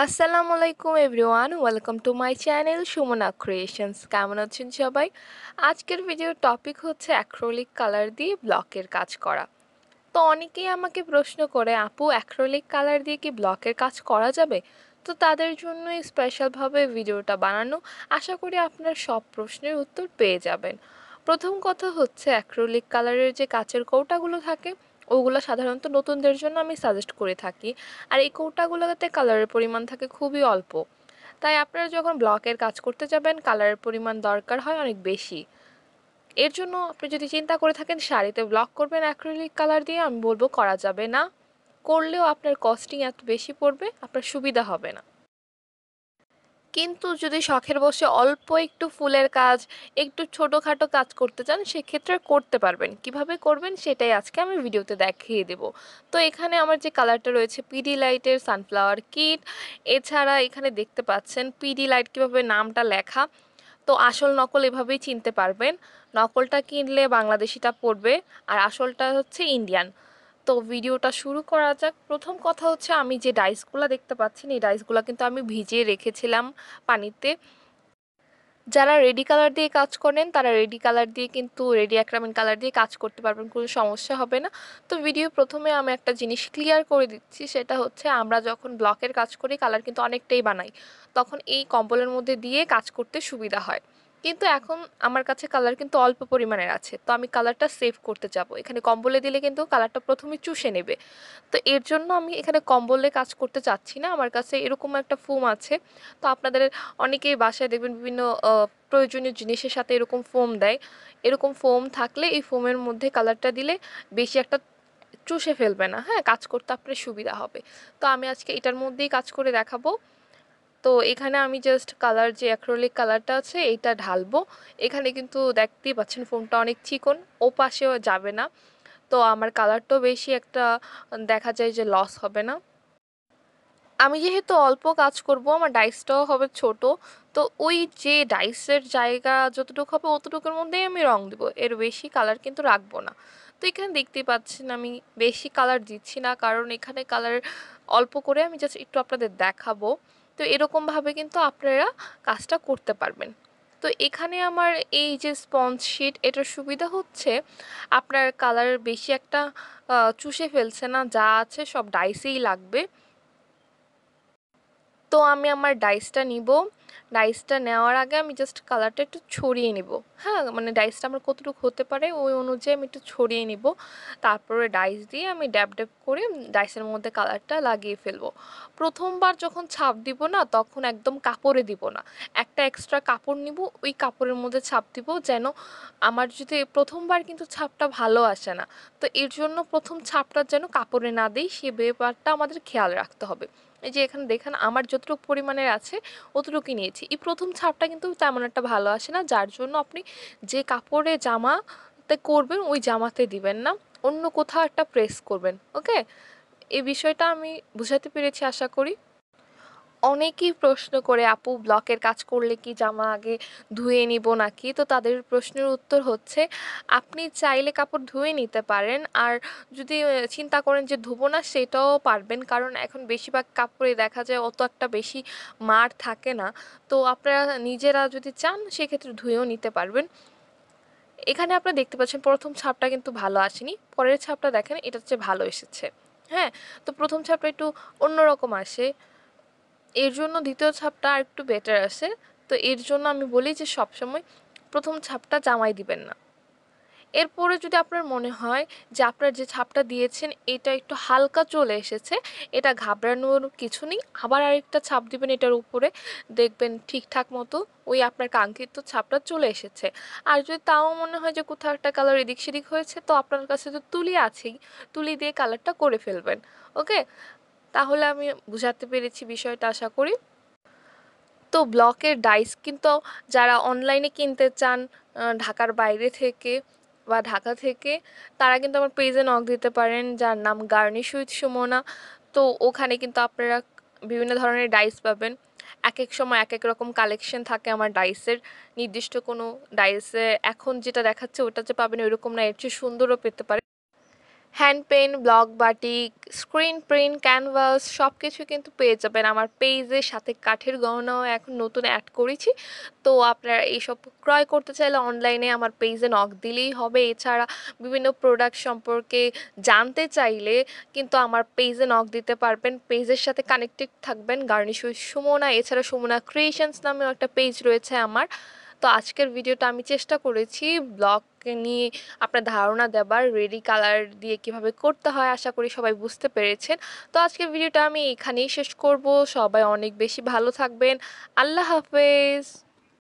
আসসালামু আলাইকুম everyone welcome to my channel Sumana creations কেমন আছেন সবাই আজকের ভিডিওর টপিক হচ্ছে অ্যাক্রোলিক কালার দিয়ে ব্লকের কাজ করা তো অনেকেই আমাকে প্রশ্ন করে আপু অ্যাক্রোলিক কালার দিয়ে কি ব্লকের কাজ করা যাবে তো তাদের জন্য স্পেশালভাবে ভিডিওটা বানানো আশা করি আপনার সব প্রশ্নের উত্তর পেয়ে যাবেন প্রথম কথা হচ্ছে অ্যাক্রোলিক কালারের যে কাচের কৌটাগুলো থাকে ওগুলো সাধারণত নতুনদের জন্য আমি সাজেস্ট করে থাকি আর এই কৌটাগুলোতে কালারের পরিমাণ থাকে খুবই অল্প তাই আপনারা যখন ব্লকের কাজ করতে যাবেন কালারের পরিমাণ দরকার হয় অনেক বেশি এর জন্য আপনি যদি চিন্তা করে থাকেন শাড়িতে ব্লক করবেন অ্যাক্রিলিক কালার দিয়ে আমি বলবো করা যাবে না করলেও আপনার কস্টিং এত বেশি পড়বে আপনার সুবিধা হবে না কিন্তু যদি শখের বসে অল্প একটু ফুলের কাজ একটু ছোটোখাটো কাজ করতে চান সেক্ষেত্রে করতে পারবেন কিভাবে করবেন সেটাই আজকে আমি ভিডিওতে দেখিয়ে দেব তো এখানে আমার যে কালারটা রয়েছে পিডি লাইটের সানফ্লাওয়ার কিট এছাড়া এখানে দেখতে পাচ্ছেন পিডি লাইট কীভাবে নামটা লেখা তো আসল নকল এভাবেই চিনতে পারবেন নকলটা কিনলে বাংলাদেশিটা পড়বে আর আসলটা হচ্ছে ইন্ডিয়ান তো ভিডিওটা শুরু করা যাক প্রথম কথা হচ্ছে আমি যে ডাইসগুলো দেখতে পাচ্ছেন এই ডাইসগুলো কিন্তু আমি ভিজিয়ে রেখেছিলাম পানিতে যারা রেডি কালার দিয়ে কাজ করেন তারা রেডি কালার দিয়ে কিন্তু রেডি অ্যাক্রামিন কালার দিয়ে কাজ করতে পারবেন কোনো সমস্যা হবে না তো ভিডিও প্রথমে আমি একটা জিনিস ক্লিয়ার করে দিচ্ছি সেটা হচ্ছে আমরা যখন ব্লকের কাজ করি কালার কিন্তু অনেকটাই বানাই তখন এই কম্বলের মধ্যে দিয়ে কাজ করতে সুবিধা হয় কিন্তু এখন আমার কাছে কালার কিন্তু অল্প পরিমাণের আছে তো আমি কালারটা সেভ করতে যাব এখানে কম্বলে দিলে কিন্তু কালারটা প্রথমে চুষে নেবে তো এর জন্য আমি এখানে কম্বলে কাজ করতে চাচ্ছি না আমার কাছে এরকম একটা ফোম আছে তো আপনাদের অনেকেই বাসায় দেখবেন বিভিন্ন প্রয়োজনীয় জিনিসের সাথে এরকম ফোম দেয় এরকম ফোম থাকলে এই ফোমের মধ্যে কালারটা দিলে বেশি একটা চুষে ফেলবে না হ্যাঁ কাজ করতে আপনার সুবিধা হবে তো আমি আজকে এটার মধ্যেই কাজ করে দেখাবো তো এখানে আমি জাস্ট কালার যে অ্যাক্রোলিক কালারটা আছে এইটা ঢালবো এখানে কিন্তু দেখতেই পাচ্ছেন ফোনটা অনেক চিকন ও পাশেও যাবে না তো আমার কালারটাও বেশি একটা দেখা যায় যে লস হবে না আমি যেহেতু অল্প কাজ করব আমার ডাইসটাও হবে ছোট তো ওই যে ডাইসের জায়গা যতটুকু হবে অতটুকুর মধ্যেই আমি রং দেবো এর বেশি কালার কিন্তু রাখবো না তো এখানে দেখতে পাচ্ছেন আমি বেশি কালার দিচ্ছি না কারণ এখানে কালার অল্প করে আমি জাস্ট একটু আপনাদের দেখাবো তো এরকমভাবে কিন্তু আপনারা কাজটা করতে পারবেন তো এখানে আমার এই যে স্পঞ্জ শিট এটার সুবিধা হচ্ছে আপনার কালার বেশি একটা চুষে ফেলছে না যা আছে সব ডাইসেই লাগবে তো আমি আমার ডাইসটা নিব ডাইসটা নেওয়ার আগে আমি জাস্ট কালারটা একটু ছড়িয়ে নিব হ্যাঁ মানে ডাইসটা আমার কতটুকু হতে পারে ওই অনুযায়ী আমি একটু ছড়িয়ে নিব তারপরে ডাইস দিয়ে আমি ড্যাব ড্যাব করে ডাইসের মধ্যে কালারটা লাগিয়ে ফেলবো প্রথমবার যখন ছাপ দিব না তখন একদম কাপড়ে দিব না একটা এক্সট্রা কাপড় নিব ওই কাপড়ের মধ্যে ছাপ দিব যেন আমার যদি প্রথমবার কিন্তু ছাপটা ভালো আসে না তো এর জন্য প্রথম ছাপটা যেন কাপড়ে না দিই সে ব্যাপারটা আমাদের খেয়াল রাখতে হবে এই যে এখানে দেখেন আমার যতটুকু পরিমাণের আছে অতটুকুই নিয়েছি এই প্রথম ছাপটা কিন্তু তেমন একটা ভালো আসে না যার জন্য আপনি যে কাপড়ে জামাতে করবেন ওই জামাতে দিবেন না অন্য কোথাও একটা প্রেস করবেন ওকে এই বিষয়টা আমি বুঝাতে পেরেছি আশা করি অনেকেই প্রশ্ন করে আপু ব্লকের কাজ করলে কি জামা আগে ধুয়ে নিব নাকি তো তাদের প্রশ্নের উত্তর হচ্ছে আপনি চাইলে কাপড় ধুয়ে নিতে পারেন আর যদি চিন্তা করেন যে ধুবো না সেটাও পারবেন কারণ এখন বেশিরভাগ কাপড়ে দেখা যায় অত একটা বেশি মার থাকে না তো আপনারা নিজেরা যদি চান সেক্ষেত্রে ধুয়েও নিতে পারবেন এখানে আপনারা দেখতে পাচ্ছেন প্রথম ছাপটা কিন্তু ভালো আসেনি পরের ছাপটা দেখেন এটা হচ্ছে ভালো এসেছে হ্যাঁ তো প্রথম ছাপটা একটু অন্যরকম আসে এর জন্য দ্বিতীয় ছাপটা আর একটু বেটার আসে তো এর জন্য আমি বলি যে সবসময় প্রথম ছাপটা জামাই দিবেন না এরপরে যদি আপনার মনে হয় যে আপনার যে ছাপটা দিয়েছেন এটা একটু হালকা চলে এসেছে এটা ঘাবড়ানোর কিছু নেই আবার আরেকটা ছাপ দিবেন এটার উপরে দেখবেন ঠিকঠাক মতো ওই আপনার কাঙ্ক্ষিত ছাপটা চলে এসেছে আর যদি তাও মনে হয় যে কোথাও একটা কালার এদিক সেদিক হয়েছে তো আপনার কাছে তো তুলি আছেই তুলি দিয়ে কালারটা করে ফেলবেন ওকে তাহলে আমি বুঝাতে পেরেছি বিষয়টা আশা করি তো ব্লকের ডাইস কিন্তু যারা অনলাইনে কিনতে চান ঢাকার বাইরে থেকে বা ঢাকা থেকে তারা কিন্তু আমার পেজে নক দিতে পারেন যার নাম গার্নিশ উইথ সুমনা তো ওখানে কিন্তু আপনারা বিভিন্ন ধরনের ডাইস পাবেন এক এক সময় এক এক রকম কালেকশন থাকে আমার ডাইসের নির্দিষ্ট কোনো ডাইসে এখন যেটা দেখাচ্ছে ওটা যে পাবেন ওইরকম না এর চেয়ে সুন্দরও পেতে পারে hand paint block batik screen print canvas সব কিছু কিন্তু পেয়ে যাবেন আমার পেজের সাথে কাঠের গহনাও এখন নতুন অ্যাড করেছি তো আপনারা এইসব ক্রয় করতে চাইলে অনলাইনে আমার পেজে নখ দিলেই হবে এছাড়া বিভিন্ন প্রোডাক্ট সম্পর্কে জানতে চাইলে কিন্তু আমার পেজে নখ দিতে পারবেন পেজের সাথে কানেক্টেড থাকবেন গার্নিশ সুমনা এছাড়া সুমনা ক্রিয়েশনস নামেও একটা পেজ রয়েছে আমার তো আজকের ভিডিওটা আমি চেষ্টা করেছি ব্লগ নিয়ে আপনার ধারণা দেবার রেডি কালার দিয়ে কিভাবে করতে হয় আশা করি সবাই বুঝতে পেরেছেন তো আজকের ভিডিওটা আমি এখানেই শেষ করব সবাই অনেক বেশি ভালো থাকবেন আল্লাহ হাফেজ